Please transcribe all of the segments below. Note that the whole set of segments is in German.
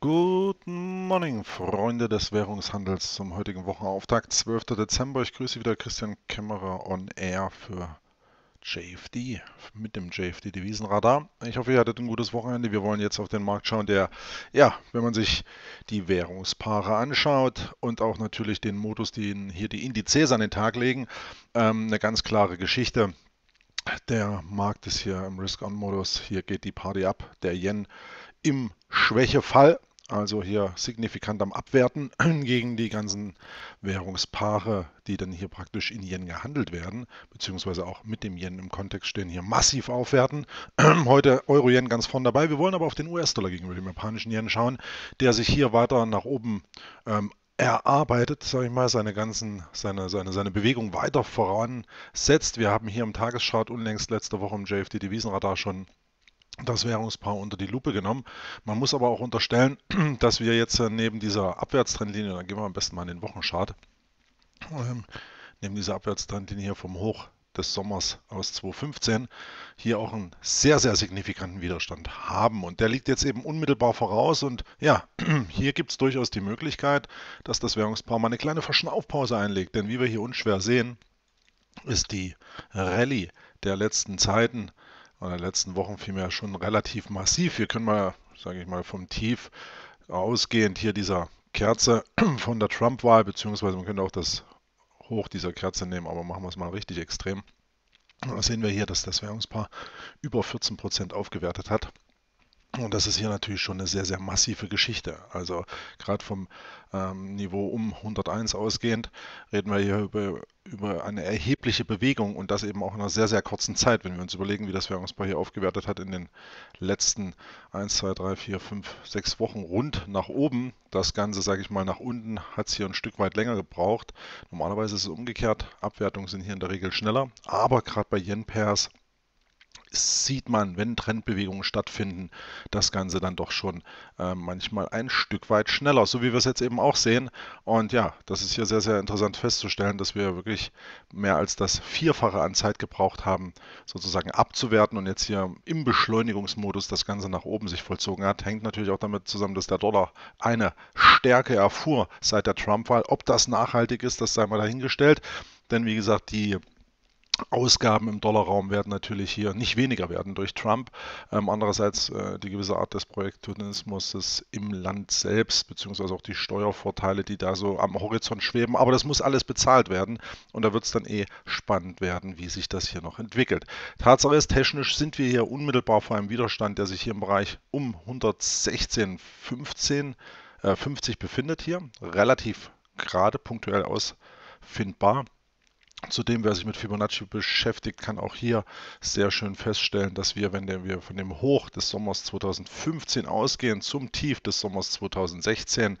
Guten Morgen, Freunde des Währungshandels zum heutigen Wochenauftakt, 12. Dezember. Ich grüße wieder Christian Kämmerer on Air für JFD mit dem JFD Devisenradar. Ich hoffe, ihr hattet ein gutes Wochenende. Wir wollen jetzt auf den Markt schauen, der, ja, wenn man sich die Währungspaare anschaut und auch natürlich den Modus, den hier die Indizes an den Tag legen, ähm, eine ganz klare Geschichte. Der Markt ist hier im Risk-On-Modus. Hier geht die Party ab. Der Yen im Schwächefall also hier signifikant am Abwerten gegen die ganzen Währungspaare, die dann hier praktisch in Yen gehandelt werden, beziehungsweise auch mit dem Yen im Kontext stehen, hier massiv aufwerten. Heute Euro-Yen ganz vorne dabei. Wir wollen aber auf den US-Dollar gegenüber dem japanischen Yen schauen, der sich hier weiter nach oben ähm, erarbeitet, sage ich mal, seine ganzen, seine, seine, seine Bewegung weiter voransetzt. Wir haben hier im Tagesschart unlängst letzte Woche im JFD-Devisenradar schon das Währungspaar unter die Lupe genommen. Man muss aber auch unterstellen, dass wir jetzt äh, neben dieser Abwärtstrendlinie, dann gehen wir am besten mal in den Wochenchart, ähm, neben dieser Abwärtstrendlinie hier vom Hoch des Sommers aus 2015 hier auch einen sehr, sehr signifikanten Widerstand haben. Und der liegt jetzt eben unmittelbar voraus. Und ja, hier gibt es durchaus die Möglichkeit, dass das Währungspaar mal eine kleine Verschnaufpause einlegt. Denn wie wir hier unschwer sehen, ist die Rallye der letzten Zeiten in den letzten Wochen vielmehr schon relativ massiv. Wir können mal, sage ich mal, vom Tief ausgehend hier dieser Kerze von der Trump-Wahl, beziehungsweise man könnte auch das Hoch dieser Kerze nehmen, aber machen wir es mal richtig extrem. Und da sehen wir hier, dass das Währungspaar über 14% aufgewertet hat. Und das ist hier natürlich schon eine sehr, sehr massive Geschichte. Also gerade vom ähm, Niveau um 101 ausgehend reden wir hier über, über eine erhebliche Bewegung und das eben auch in einer sehr, sehr kurzen Zeit. Wenn wir uns überlegen, wie das Währungspaar hier aufgewertet hat in den letzten 1, 2, 3, 4, 5, 6 Wochen rund nach oben, das Ganze, sage ich mal, nach unten hat es hier ein Stück weit länger gebraucht. Normalerweise ist es umgekehrt. Abwertungen sind hier in der Regel schneller, aber gerade bei Yen-Pairs sieht man, wenn Trendbewegungen stattfinden, das Ganze dann doch schon äh, manchmal ein Stück weit schneller, so wie wir es jetzt eben auch sehen. Und ja, das ist hier sehr, sehr interessant festzustellen, dass wir wirklich mehr als das Vierfache an Zeit gebraucht haben, sozusagen abzuwerten und jetzt hier im Beschleunigungsmodus das Ganze nach oben sich vollzogen hat. Hängt natürlich auch damit zusammen, dass der Dollar eine Stärke erfuhr seit der Trump-Wahl. Ob das nachhaltig ist, das sei mal dahingestellt. Denn wie gesagt, die Ausgaben im Dollarraum werden natürlich hier nicht weniger werden durch Trump. Ähm, andererseits äh, die gewisse Art des Projektionismus im Land selbst, beziehungsweise auch die Steuervorteile, die da so am Horizont schweben. Aber das muss alles bezahlt werden und da wird es dann eh spannend werden, wie sich das hier noch entwickelt. Tatsache ist, technisch sind wir hier unmittelbar vor einem Widerstand, der sich hier im Bereich um 116,15 äh, 50 befindet hier. Relativ gerade punktuell ausfindbar. Zudem, wer sich mit Fibonacci beschäftigt, kann auch hier sehr schön feststellen, dass wir, wenn wir von dem Hoch des Sommers 2015 ausgehen zum Tief des Sommers 2016,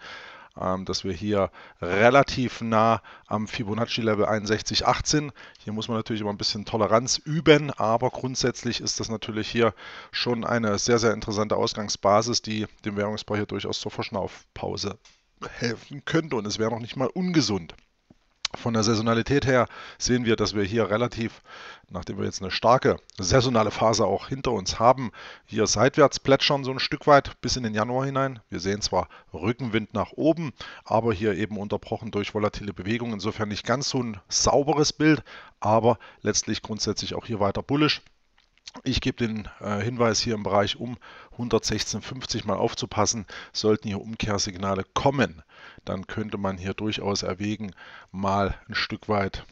ähm, dass wir hier relativ nah am Fibonacci-Level 61,18. Hier muss man natürlich immer ein bisschen Toleranz üben, aber grundsätzlich ist das natürlich hier schon eine sehr, sehr interessante Ausgangsbasis, die dem Währungsbau hier durchaus zur Verschnaufpause helfen könnte und es wäre noch nicht mal ungesund. Von der Saisonalität her sehen wir, dass wir hier relativ, nachdem wir jetzt eine starke saisonale Phase auch hinter uns haben, hier seitwärts plätschern so ein Stück weit bis in den Januar hinein. Wir sehen zwar Rückenwind nach oben, aber hier eben unterbrochen durch volatile Bewegungen. Insofern nicht ganz so ein sauberes Bild, aber letztlich grundsätzlich auch hier weiter bullisch. Ich gebe den äh, Hinweis hier im Bereich um 116,50 mal aufzupassen. Sollten hier Umkehrsignale kommen, dann könnte man hier durchaus erwägen, mal ein Stück weit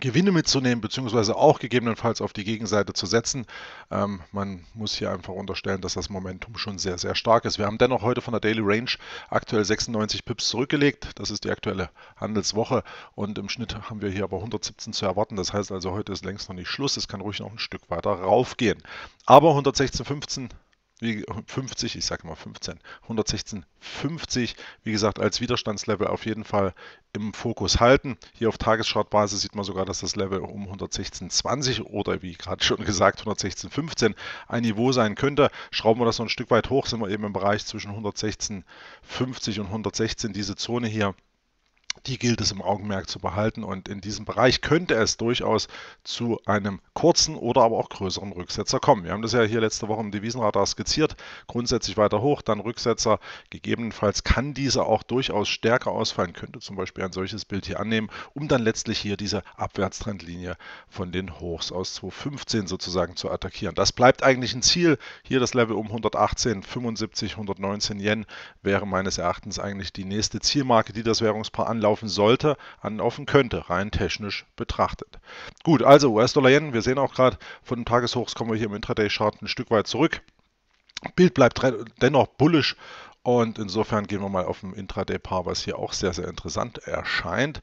Gewinne mitzunehmen, beziehungsweise auch gegebenenfalls auf die Gegenseite zu setzen. Ähm, man muss hier einfach unterstellen, dass das Momentum schon sehr, sehr stark ist. Wir haben dennoch heute von der Daily Range aktuell 96 Pips zurückgelegt. Das ist die aktuelle Handelswoche und im Schnitt haben wir hier aber 117 zu erwarten. Das heißt also, heute ist längst noch nicht Schluss. Es kann ruhig noch ein Stück weiter raufgehen. Aber 116,15 wie 50, ich sage mal 15, 116, 50, wie gesagt, als Widerstandslevel auf jeden Fall im Fokus halten. Hier auf Tagesschartbasis sieht man sogar, dass das Level um 116,20 oder wie gerade schon gesagt 116,15 ein Niveau sein könnte. Schrauben wir das noch ein Stück weit hoch, sind wir eben im Bereich zwischen 116,50 und 116, diese Zone hier die gilt es im Augenmerk zu behalten und in diesem Bereich könnte es durchaus zu einem kurzen oder aber auch größeren Rücksetzer kommen. Wir haben das ja hier letzte Woche im Devisenradar skizziert, grundsätzlich weiter hoch, dann Rücksetzer, gegebenenfalls kann dieser auch durchaus stärker ausfallen, könnte zum Beispiel ein solches Bild hier annehmen, um dann letztlich hier diese Abwärtstrendlinie von den Hochs aus 2015 sozusagen zu attackieren. Das bleibt eigentlich ein Ziel, hier das Level um 118, 75, 119 Yen wäre meines Erachtens eigentlich die nächste Zielmarke, die das Währungspaar anlässt laufen sollte, anlaufen könnte, rein technisch betrachtet. Gut, also US-Dollar-Yen, wir sehen auch gerade, von den Tageshochs kommen wir hier im Intraday-Chart ein Stück weit zurück. Bild bleibt dennoch bullisch und insofern gehen wir mal auf dem Intraday-Paar, was hier auch sehr, sehr interessant erscheint.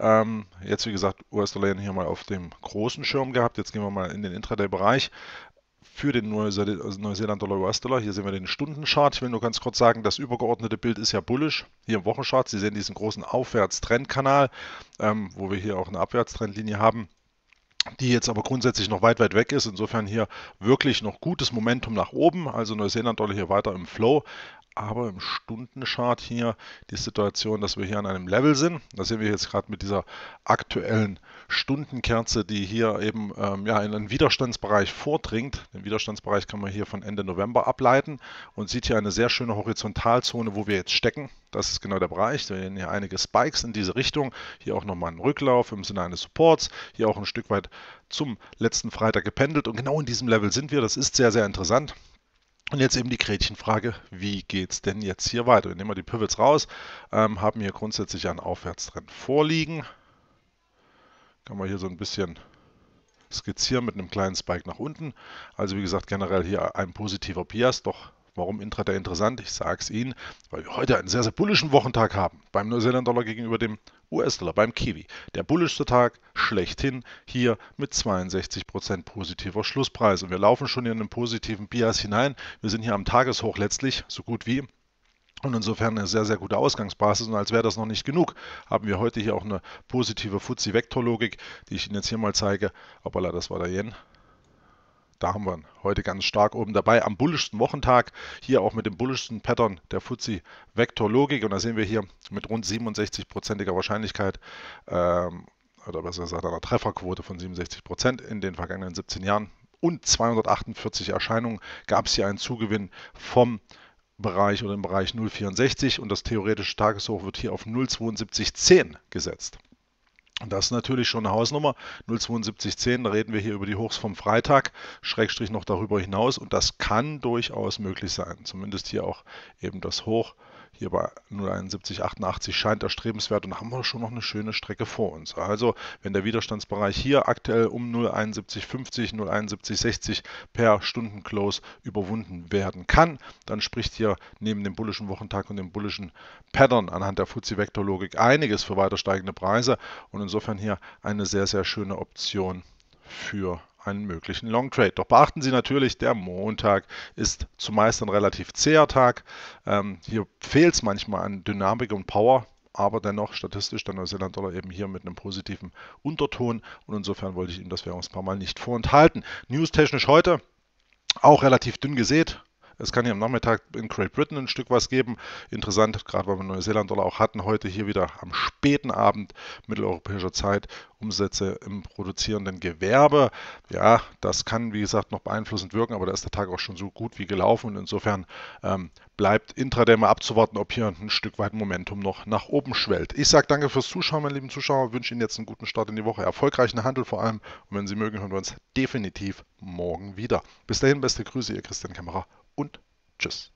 Ähm, jetzt, wie gesagt, US-Dollar hier mal auf dem großen Schirm gehabt. Jetzt gehen wir mal in den Intraday-Bereich für den also Neuseeland Dollar US-Dollar. Hier sehen wir den Stundenchart. Ich will nur ganz kurz sagen, das übergeordnete Bild ist ja bullisch. Hier im Wochenchart, Sie sehen diesen großen Aufwärtstrendkanal, ähm, wo wir hier auch eine Abwärtstrendlinie haben die jetzt aber grundsätzlich noch weit, weit weg ist. Insofern hier wirklich noch gutes Momentum nach oben. Also Neuseeland-Dollar hier weiter im Flow. Aber im Stundenchart hier die Situation, dass wir hier an einem Level sind. Das sehen wir jetzt gerade mit dieser aktuellen Stundenkerze, die hier eben ähm, ja, in den Widerstandsbereich vordringt. Den Widerstandsbereich kann man hier von Ende November ableiten und sieht hier eine sehr schöne Horizontalzone, wo wir jetzt stecken. Das ist genau der Bereich. Wir sehen hier einige Spikes in diese Richtung. Hier auch nochmal einen Rücklauf im Sinne eines Supports. Hier auch ein Stück weit zum letzten Freitag gependelt. Und genau in diesem Level sind wir. Das ist sehr, sehr interessant. Und jetzt eben die Gretchenfrage, wie geht es denn jetzt hier weiter? Wir nehmen mal die Pivots raus, ähm, haben hier grundsätzlich einen Aufwärtstrend vorliegen, kann man hier so ein bisschen skizzieren mit einem kleinen Spike nach unten. Also wie gesagt, generell hier ein positiver Pias, doch Warum Intraday interessant? Ich sage es Ihnen, weil wir heute einen sehr, sehr bullischen Wochentag haben. Beim Neuseeland-Dollar gegenüber dem US-Dollar, beim Kiwi. Der bullischste Tag schlechthin hier mit 62% positiver Schlusspreis. Und wir laufen schon in einen positiven Bias hinein. Wir sind hier am Tageshoch letztlich so gut wie und insofern eine sehr, sehr gute Ausgangsbasis. Und als wäre das noch nicht genug, haben wir heute hier auch eine positive Fuzzi-Vektorlogik, die ich Ihnen jetzt hier mal zeige. Hoppala, das war der Yen. Da haben wir ihn heute ganz stark oben dabei. Am bullischsten Wochentag, hier auch mit dem bullischsten Pattern der fuzzi Logik. Und da sehen wir hier mit rund 67-prozentiger Wahrscheinlichkeit, ähm, oder besser gesagt einer Trefferquote von 67 Prozent in den vergangenen 17 Jahren und 248 Erscheinungen, gab es hier einen Zugewinn vom Bereich oder im Bereich 0,64 und das theoretische Tageshoch wird hier auf 0,7210 gesetzt. Und das ist natürlich schon eine Hausnummer. 0,7210, da reden wir hier über die Hochs vom Freitag, Schrägstrich noch darüber hinaus. Und das kann durchaus möglich sein. Zumindest hier auch eben das Hoch hier bei 0,7188 scheint erstrebenswert und haben wir schon noch eine schöne Strecke vor uns. Also wenn der Widerstandsbereich hier aktuell um 0,7150, 0,7160 per Stundenclose überwunden werden kann, dann spricht hier neben dem bullischen Wochentag und dem bullischen Pattern anhand der Fuzzi-Vektorlogik einiges für weiter steigende Preise und insofern hier eine sehr, sehr schöne Option für einen möglichen Long Trade. Doch beachten Sie natürlich, der Montag ist zumeist ein relativ zäher Tag. Ähm, hier fehlt es manchmal an Dynamik und Power, aber dennoch statistisch der Neuseeland-Dollar eben hier mit einem positiven Unterton und insofern wollte ich Ihnen das Währungspaar mal nicht vorenthalten. News technisch heute auch relativ dünn gesät, es kann hier am Nachmittag in Great Britain ein Stück was geben. Interessant, gerade weil wir Neuseeland-Dollar auch hatten, heute hier wieder am späten Abend mitteleuropäischer Zeit Umsätze im produzierenden Gewerbe. Ja, das kann, wie gesagt, noch beeinflussend wirken, aber da ist der Tag auch schon so gut wie gelaufen. Und insofern ähm, bleibt Intraday mal abzuwarten, ob hier ein Stück weit Momentum noch nach oben schwellt. Ich sage danke fürs Zuschauen, meine lieben Zuschauer. Wünsche Ihnen jetzt einen guten Start in die Woche, erfolgreichen Handel vor allem. Und wenn Sie mögen, hören wir uns definitiv morgen wieder. Bis dahin, beste Grüße, Ihr Christian Kämmerer und tschüss.